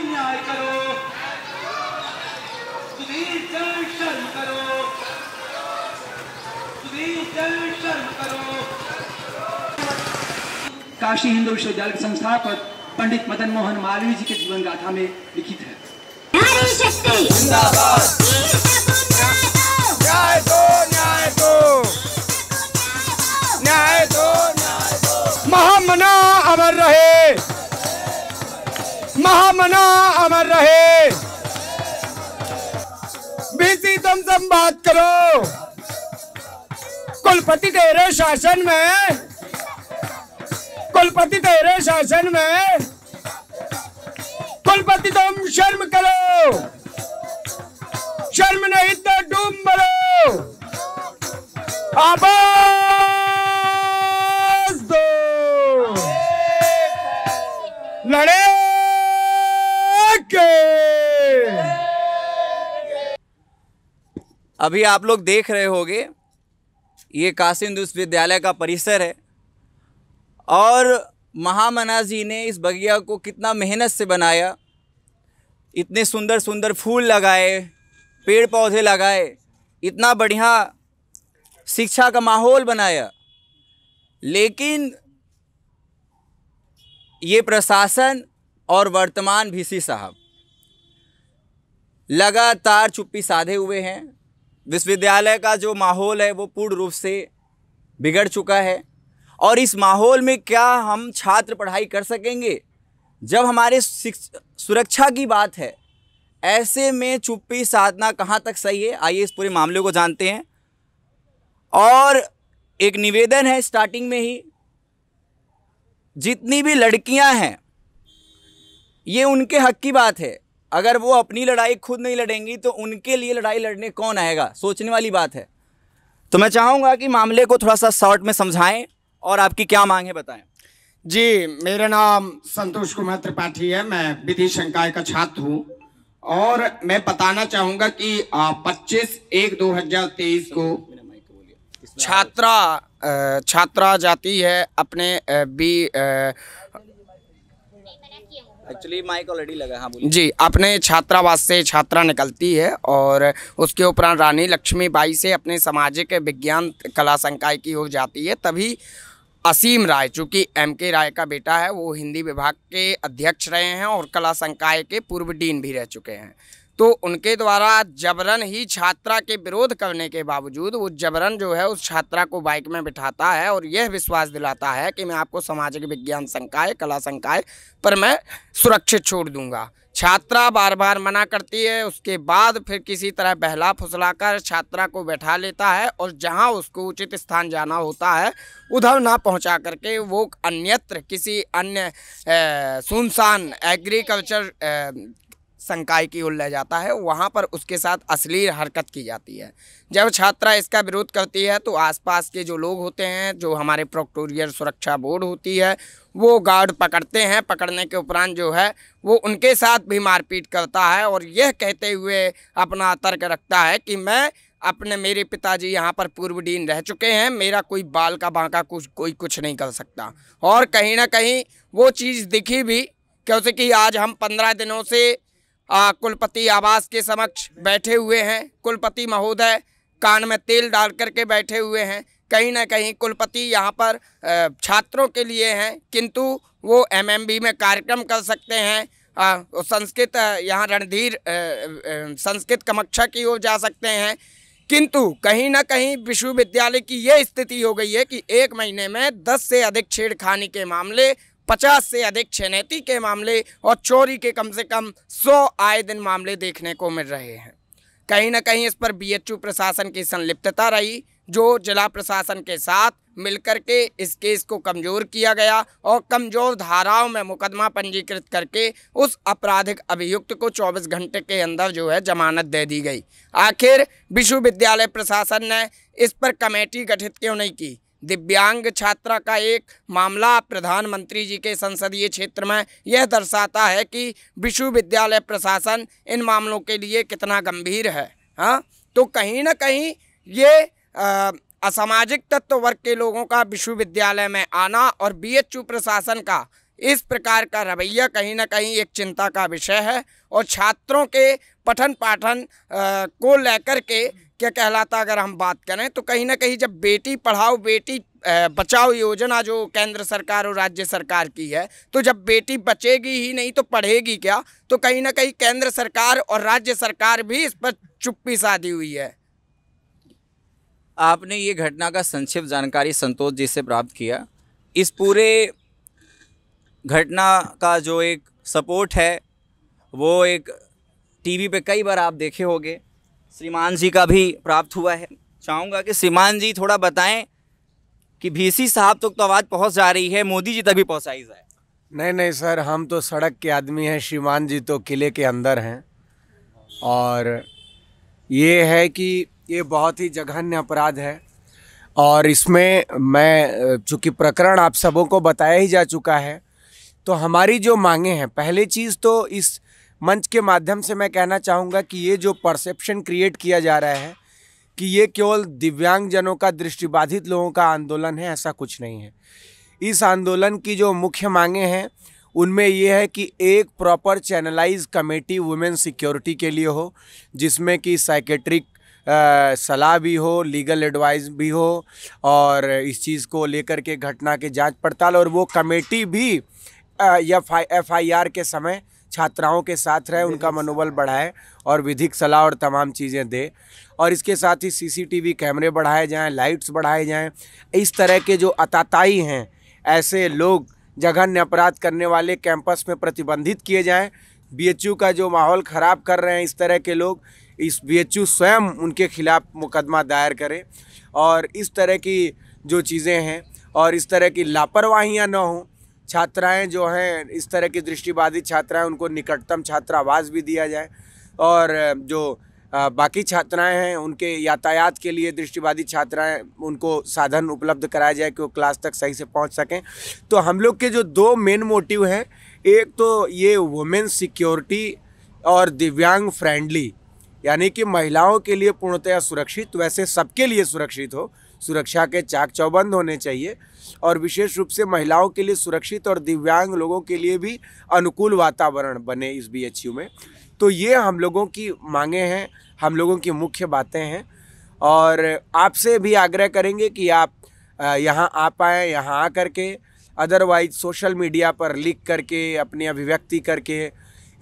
न्याय करो करो करो काशी हिंदू विश्वविद्यालय के संस्थापक पंडित मदन मोहन मालवीय जी के जीवन गाथा में लिखित है महामना अमर रहे महामना अमर रहे बीसी तुम सब बात करो कुलपति तेरे शासन में कुलपति तेरे शासन में कुलपति तुम शर्म करो शर्म नहीं तो डूब मरो आबा अभी आप लोग देख रहे होंगे ये काशी हिंदू विश्वविद्यालय का परिसर है और महामना जी ने इस बगिया को कितना मेहनत से बनाया इतने सुंदर सुंदर फूल लगाए पेड़ पौधे लगाए इतना बढ़िया शिक्षा का माहौल बनाया लेकिन ये प्रशासन और वर्तमान भीसी साहब लगातार चुप्पी साधे हुए हैं विश्वविद्यालय का जो माहौल है वो पूर्ण रूप से बिगड़ चुका है और इस माहौल में क्या हम छात्र पढ़ाई कर सकेंगे जब हमारे सुरक्षा की बात है ऐसे में चुप्पी साधना कहाँ तक सही है आइए इस पूरे मामले को जानते हैं और एक निवेदन है स्टार्टिंग में ही जितनी भी लड़कियां हैं ये उनके हक की बात है अगर वो अपनी लड़ाई खुद नहीं लड़ेंगी तो उनके लिए लड़ाई लड़ने कौन आएगा सोचने वाली बात है तो मैं चाहूँगा कि मामले को थोड़ा सा शॉर्ट में समझाएं और आपकी क्या मांग है बताएं जी मेरा नाम संतोष कुमार त्रिपाठी है मैं विधि संकाय का छात्र हूँ और मैं बताना चाहूँगा कि पच्चीस एक दो हजार तेईस को छात्रा छात्रा जाती है अपने बी एक्चुअली माइक ऑलरेडी लगा हाँ बोलिए जी अपने छात्रावास से छात्रा निकलती है और उसके उपरांत रानी लक्ष्मी बाई से अपने सामाजिक विज्ञान कला संकाय की हो जाती है तभी असीम राय चूँकि एम के राय का बेटा है वो हिंदी विभाग के अध्यक्ष रहे हैं और कला संकाय के पूर्व डीन भी रह चुके हैं तो उनके द्वारा जबरन ही छात्रा के विरोध करने के बावजूद वो जबरन जो है उस छात्रा को बाइक में बिठाता है और यह विश्वास दिलाता है कि मैं आपको सामाजिक विज्ञान संकाय कला संकाय पर मैं सुरक्षित छोड़ दूंगा छात्रा बार बार मना करती है उसके बाद फिर किसी तरह बहला फुसला कर छात्रा को बैठा लेता है और जहां उसको उचित स्थान जाना होता है उधर ना पहुंचा करके वो अन्यत्र किसी अन्य सुनसान एग्रीकल्चर संकाय की ओर ले जाता है वहाँ पर उसके साथ अश्लील हरकत की जाती है जब छात्रा इसका विरोध करती है तो आसपास के जो लोग होते हैं जो हमारे प्रोक्टोरियल सुरक्षा बोर्ड होती है वो गार्ड पकड़ते हैं पकड़ने के उपरांत जो है वो उनके साथ भी मारपीट करता है और यह कहते हुए अपना तर्क रखता है कि मैं अपने मेरे पिताजी यहाँ पर पूर्व डीन रह चुके हैं मेरा कोई बाल का बांका कुछ कोई कुछ नहीं कर सकता और कहीं ना कहीं वो चीज़ दिखी भी क्योंकि आज हम पंद्रह दिनों से कुलपति आवास के समक्ष बैठे हुए हैं कुलपति महोदय कान में तेल डाल करके बैठे हुए हैं कहीं ना कहीं कुलपति यहाँ पर छात्रों के लिए हैं किंतु वो एमएमबी में कार्यक्रम कर सकते हैं संस्कृत यहाँ रणधीर संस्कृत कमक्षा की ओर जा सकते हैं किंतु कहीं ना कहीं विश्वविद्यालय की ये स्थिति हो गई है कि एक महीने में दस से अधिक छेड़खानी के मामले पचास से अधिक छैनैती के मामले और चोरी के कम से कम सौ आए दिन मामले देखने को मिल रहे हैं कहीं ना कहीं इस पर बीएचयू प्रशासन की संलिप्तता रही जो जिला प्रशासन के साथ मिलकर के इस केस को कमज़ोर किया गया और कमज़ोर धाराओं में मुकदमा पंजीकृत करके उस आपराधिक अभियुक्त को 24 घंटे के अंदर जो है जमानत दे दी गई आखिर विश्वविद्यालय प्रशासन ने इस पर कमेटी गठित क्यों नहीं की दिव्यांग छात्रा का एक मामला प्रधानमंत्री जी के संसदीय क्षेत्र में यह दर्शाता है कि विश्वविद्यालय प्रशासन इन मामलों के लिए कितना गंभीर है हाँ तो कहीं ना कहीं ये आ, असामाजिक तत्व वर्ग के लोगों का विश्वविद्यालय में आना और बीएचयू प्रशासन का इस प्रकार का रवैया कहीं ना कहीं एक चिंता का विषय है और छात्रों के पठन पाठन को लेकर के क्या कहलाता अगर हम बात करें तो कहीं ना कहीं जब बेटी पढ़ाओ बेटी बचाओ योजना जो केंद्र सरकार और राज्य सरकार की है तो जब बेटी बचेगी ही नहीं तो पढ़ेगी क्या तो कहीं ना कहीं केंद्र सरकार और राज्य सरकार भी इस पर चुप्पी साधी हुई है आपने ये घटना का संक्षिप्त जानकारी संतोष जी से प्राप्त किया इस पूरे घटना का जो एक सपोर्ट है वो एक टीवी पे कई बार आप देखे होंगे श्रीमान जी का भी प्राप्त हुआ है चाहूँगा कि श्रीमान जी थोड़ा बताएं कि भीसी साहब तक तो, तो आवाज़ पहुँच जा रही है मोदी जी तक भी पहुँचाई जाए नहीं नहीं सर हम तो सड़क के आदमी हैं श्रीमान जी तो किले के अंदर हैं और ये है कि ये बहुत ही जघन्य अपराध है और इसमें मैं चूँकि प्रकरण आप सबों को बताया ही जा चुका है तो हमारी जो मांगे हैं पहली चीज़ तो इस मंच के माध्यम से मैं कहना चाहूँगा कि ये जो परसेप्शन क्रिएट किया जा रहा है कि ये केवल दिव्यांगजनों का दृष्टिबाधित लोगों का आंदोलन है ऐसा कुछ नहीं है इस आंदोलन की जो मुख्य मांगे हैं उनमें ये है कि एक proper channelise committee women security के लिए हो जिसमें कि साइकेट्रिक सलाह भी हो लीगल एडवाइस भी हो और इस चीज़ को लेकर के घटना के जांच पड़ताल और वो कमेटी भी एफ आई आर के समय छात्राओं के साथ रहे उनका मनोबल बढ़ाए और विधिक सलाह और तमाम चीज़ें दे और इसके साथ ही सीसीटीवी कैमरे बढ़ाए जाएं लाइट्स बढ़ाए जाएं इस तरह के जो अताताई हैं ऐसे लोग जघन्य अपराध करने वाले कैंपस में प्रतिबंधित किए जाएं बीएचयू का जो माहौल ख़राब कर रहे हैं इस तरह के लोग इस बी स्वयं उनके खिलाफ़ मुकदमा दायर करें और इस तरह की जो चीज़ें हैं और इस तरह की लापरवाहियाँ ना हों छात्राएं जो हैं इस तरह की दृष्टिबाधित छात्राएं उनको निकटतम छात्रावास भी दिया जाए और जो बाकी छात्राएं हैं उनके यातायात के लिए दृष्टिबाधित छात्राएं उनको साधन उपलब्ध कराया जाए कि वो क्लास तक सही से पहुंच सकें तो हम लोग के जो दो मेन मोटिव हैं एक तो ये वुमेन्स सिक्योरिटी और दिव्यांग फ्रेंडली यानी कि महिलाओं के लिए पूर्णतया सुरक्षित वैसे सबके लिए सुरक्षित हो सुरक्षा के चाक चौबंद होने चाहिए और विशेष रूप से महिलाओं के लिए सुरक्षित और दिव्यांग लोगों के लिए भी अनुकूल वातावरण बने इस बी में तो ये हम लोगों की मांगे हैं हम लोगों की मुख्य बातें हैं और आपसे भी आग्रह करेंगे कि आप यहाँ आ पाएँ यहाँ आ कर के अदरवाइज सोशल मीडिया पर लिख करके अपनी अभिव्यक्ति करके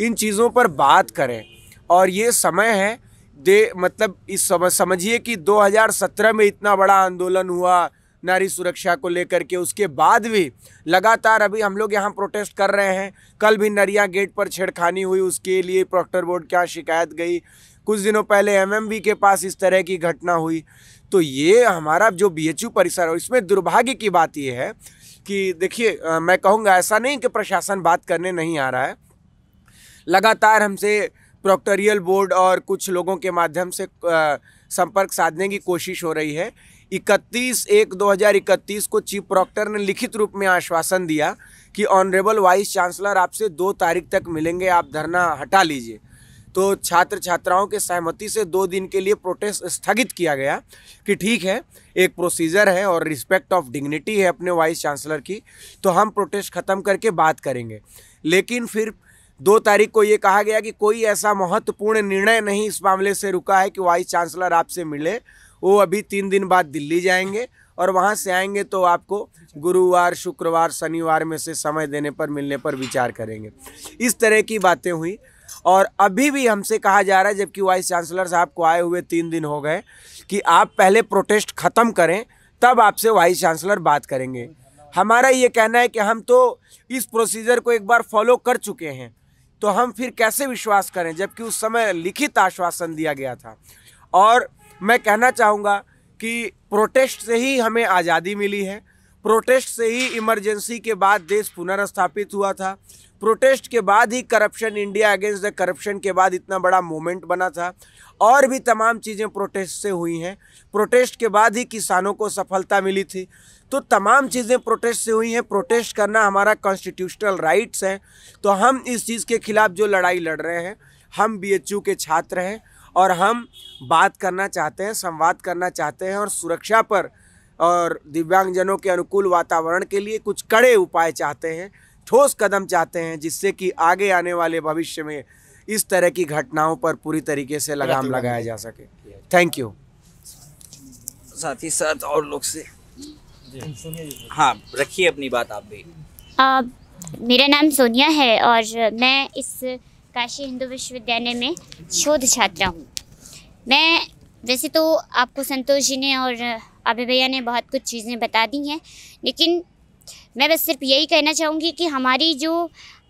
इन चीज़ों पर बात करें और ये समय है दे मतलब इस समझिए कि 2017 में इतना बड़ा आंदोलन हुआ नारी सुरक्षा को लेकर के उसके बाद भी लगातार अभी हम लोग यहाँ प्रोटेस्ट कर रहे हैं कल भी नरिया गेट पर छेड़खानी हुई उसके लिए प्रोक्टर बोर्ड क्या शिकायत गई कुछ दिनों पहले एमएमबी के पास इस तरह की घटना हुई तो ये हमारा जो बीएचयू परिसर है इसमें दुर्भाग्य की बात यह है कि देखिए मैं कहूँगा ऐसा नहीं कि प्रशासन बात करने नहीं आ रहा है लगातार हमसे प्रोक्टोरियल बोर्ड और कुछ लोगों के माध्यम से संपर्क साधने की कोशिश हो रही है इकतीस एक दो हज़ार इकतीस को चीफ प्रॉक्टर ने लिखित रूप में आश्वासन दिया कि ऑनरेबल वाइस चांसलर आपसे दो तारीख तक मिलेंगे आप धरना हटा लीजिए तो छात्र छात्राओं के सहमति से दो दिन के लिए प्रोटेस्ट स्थगित किया गया कि ठीक है एक प्रोसीजर है और रिस्पेक्ट ऑफ डिग्निटी है अपने वाइस चांसलर की तो हम प्रोटेस्ट ख़त्म करके बात करेंगे लेकिन फिर दो तारीख को ये कहा गया कि कोई ऐसा महत्वपूर्ण निर्णय नहीं इस मामले से रुका है कि वाइस चांसलर आपसे मिले वो अभी तीन दिन बाद दिल्ली जाएंगे और वहाँ से आएंगे तो आपको गुरुवार शुक्रवार शनिवार में से समय देने पर मिलने पर विचार करेंगे इस तरह की बातें हुई और अभी भी हमसे कहा जा रहा है जबकि वाइस चांसलर साहब को आए हुए तीन दिन हो गए कि आप पहले प्रोटेस्ट ख़त्म करें तब आपसे वाइस चांसलर बात करेंगे हमारा ये कहना है कि हम तो इस प्रोसीजर को एक बार फॉलो कर चुके हैं तो हम फिर कैसे विश्वास करें जबकि उस समय लिखित आश्वासन दिया गया था और मैं कहना चाहूँगा कि प्रोटेस्ट से ही हमें आज़ादी मिली है प्रोटेस्ट से ही इमरजेंसी के बाद देश पुनर्स्थापित हुआ था प्रोटेस्ट के बाद ही corruption India against the corruption के बाद इतना बड़ा मोमेंट बना था और भी तमाम चीज़ें प्रोटेस्ट से हुई हैं प्रोटेस्ट के बाद ही किसानों को सफलता मिली थी तो तमाम चीज़ें प्रोटेस्ट से हुई हैं प्रोटेस्ट करना हमारा कॉन्स्टिट्यूशनल राइट्स है तो हम इस चीज़ के खिलाफ जो लड़ाई लड़ रहे हैं हम बी के छात्र हैं और हम बात करना चाहते हैं संवाद करना चाहते हैं और सुरक्षा पर और दिव्यांगजनों के अनुकूल वातावरण के लिए कुछ कड़े उपाय चाहते हैं ठोस कदम चाहते हैं जिससे कि आगे आने वाले भविष्य में इस तरह की घटनाओं पर पूरी तरीके से लगाम लगाया जा सके थैंक यू साथ ही साथ और लोग से हाँ रखिए अपनी बात आप भी आ, मेरा नाम सोनिया है और मैं इस काशी हिंदू विश्वविद्यालय में शोध छात्रा हूँ मैं वैसे तो आपको संतोष जी ने और अभय भैया ने बहुत कुछ चीज़ें बता दी हैं लेकिन मैं बस सिर्फ यही कहना चाहूँगी कि हमारी जो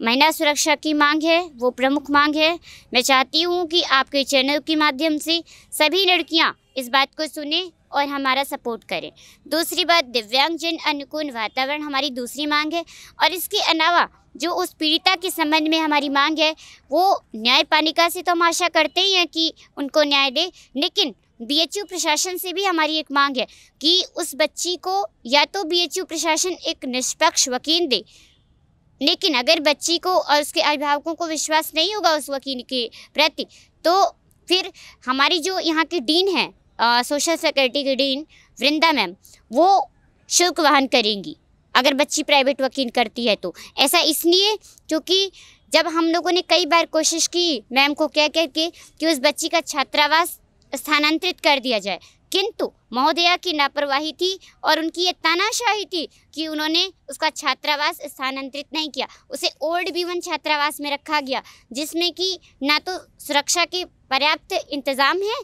महिला सुरक्षा की मांग है वो प्रमुख मांग है मैं चाहती हूँ कि आपके चैनल के माध्यम से सभी लड़कियाँ इस बात को सुने और हमारा सपोर्ट करें दूसरी बात दिव्यांगजन अनुकूल वातावरण हमारी दूसरी मांग है और इसके अलावा जो उस पीड़िता के संबंध में हमारी मांग है वो न्यायपालिका से तो हम आशा करते ही हैं कि उनको न्याय दे लेकिन बीएचयू प्रशासन से भी हमारी एक मांग है कि उस बच्ची को या तो बीएचयू प्रशासन एक निष्पक्ष वकील दे लेकिन अगर बच्ची को और उसके अभिभावकों को विश्वास नहीं होगा उस वकील के प्रति तो फिर हमारी जो यहाँ की डीन है आ, सोशल सिक्योरिटी की डीन वृंदा मैम वो शुल्क वहन करेंगी अगर बच्ची प्राइवेट वकील करती है तो ऐसा इसलिए क्योंकि जब हम लोगों ने कई बार कोशिश की मैम को कह कह के कि उस बच्ची का छात्रावास स्थानांतरित कर दिया जाए किंतु महोदया की लापरवाही थी और उनकी ये तानाशाही थी कि उन्होंने उसका छात्रावास स्थानांतरित नहीं किया उसे ओल्ड बी वन छात्रावास में रखा गया जिसमें कि ना तो सुरक्षा के पर्याप्त इंतज़ाम है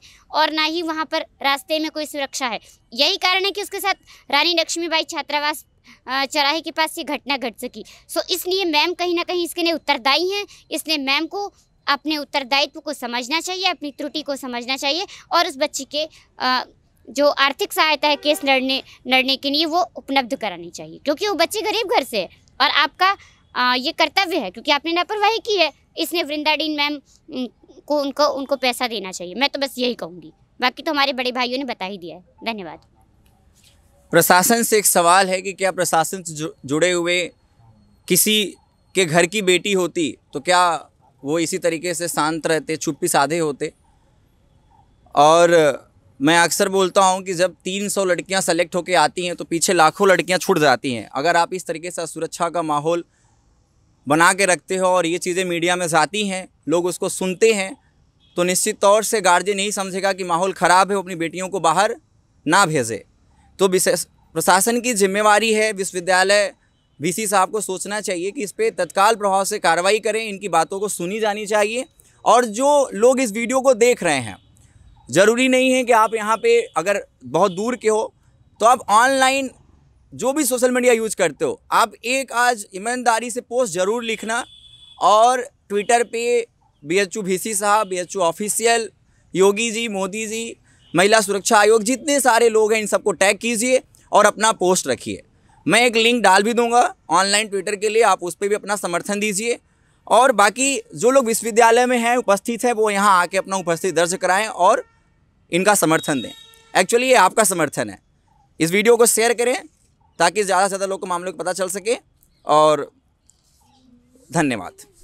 और ना ही वहाँ पर रास्ते में कोई सुरक्षा है यही कारण है कि उसके साथ रानी लक्ष्मीबाई छात्रावास चौराहे के पास ये घटना घट सकी सो इसलिए मैम कहीं ना कहीं इसके लिए उत्तरदायी हैं इसलिए मैम को अपने उत्तरदायित्व को समझना चाहिए अपनी त्रुटि को समझना चाहिए और उस बच्ची के जो आर्थिक सहायता है केस लड़ने लड़ने के लिए वो उपलब्ध करानी चाहिए क्योंकि वो बच्ची गरीब घर से है और आपका ये कर्तव्य है क्योंकि आपने लापरवाही की है इसने वृंदाडीन मैम को उनको उनको पैसा देना चाहिए मैं तो बस यही कहूँगी बाकी तो हमारे बड़े भाइयों ने बता ही दिया है धन्यवाद प्रशासन से एक सवाल है कि क्या प्रशासन से जु, जुड़े हुए किसी के घर की बेटी होती तो क्या वो इसी तरीके से शांत रहते चुप्पी साधे होते और मैं अक्सर बोलता हूँ कि जब 300 लड़कियाँ सेलेक्ट होकर आती हैं तो पीछे लाखों लड़कियाँ छूट जाती हैं अगर आप इस तरीके से असुरक्षा का माहौल बना के रखते हो और ये चीज़ें मीडिया में जाती हैं लोग उसको सुनते हैं तो निश्चित तौर से गार्जियन यही समझेगा कि माहौल ख़राब है अपनी बेटियों को बाहर ना भेजे तो विशेष प्रशासन की जिम्मेवारी है विश्वविद्यालय वीसी साहब को सोचना चाहिए कि इस पर तत्काल प्रभाव से कार्रवाई करें इनकी बातों को सुनी जानी चाहिए और जो लोग इस वीडियो को देख रहे हैं ज़रूरी नहीं है कि आप यहाँ पे अगर बहुत दूर के हो तो आप ऑनलाइन जो भी सोशल मीडिया यूज करते हो आप एक आज ईमानदारी से पोस्ट ज़रूर लिखना और ट्विटर पे बी एच साहब B H official Yogi ji Modi ji महिला सुरक्षा आयोग जितने सारे लोग हैं इन सबको टैग कीजिए और अपना पोस्ट रखिए मैं एक लिंक डाल भी दूंगा ऑनलाइन ट्विटर के लिए आप उस पर भी अपना समर्थन दीजिए और बाकी जो लोग विश्वविद्यालय में हैं उपस्थित हैं वो यहाँ आके अपना उपस्थिति दर्ज कराएँ और इनका समर्थन दें एक्चुअली ये आपका समर्थन है इस वीडियो को शेयर करें ताकि ज़्यादा से ज़्यादा लोग को मामले को पता चल सके और धन्यवाद